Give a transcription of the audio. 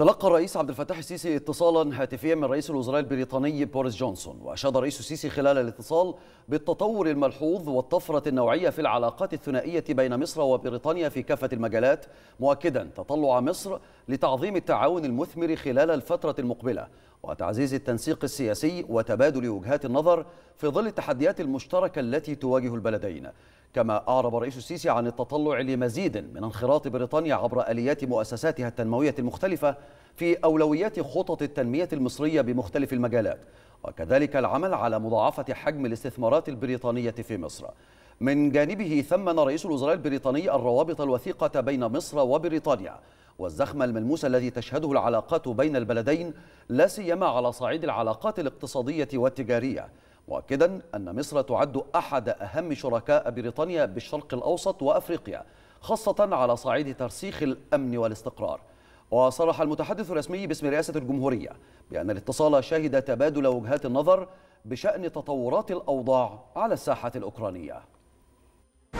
تلقى الرئيس عبد الفتاح السيسي اتصالا هاتفيا من رئيس الوزراء البريطاني بوريس جونسون وأشاد الرئيس السيسي خلال الاتصال بالتطور الملحوظ والطفرة النوعية في العلاقات الثنائية بين مصر وبريطانيا في كافة المجالات مؤكدا تطلع مصر لتعظيم التعاون المثمر خلال الفترة المقبلة وتعزيز التنسيق السياسي وتبادل وجهات النظر في ظل التحديات المشتركة التي تواجه البلدين كما أعرب الرئيس السيسي عن التطلع لمزيد من انخراط بريطانيا عبر آليات مؤسساتها التنموية المختلفة في أولويات خطط التنمية المصرية بمختلف المجالات وكذلك العمل على مضاعفة حجم الاستثمارات البريطانية في مصر من جانبه ثمن رئيس الوزراء البريطاني الروابط الوثيقة بين مصر وبريطانيا والزخم الملموس الذي تشهده العلاقات بين البلدين لا سيما على صعيد العلاقات الاقتصادية والتجارية مؤكدا أن مصر تعد أحد أهم شركاء بريطانيا بالشرق الأوسط وأفريقيا خاصة على صعيد ترسيخ الأمن والاستقرار وصرح المتحدث الرسمي باسم رئاسة الجمهورية بأن الاتصال شهد تبادل وجهات النظر بشأن تطورات الأوضاع على الساحة الأوكرانية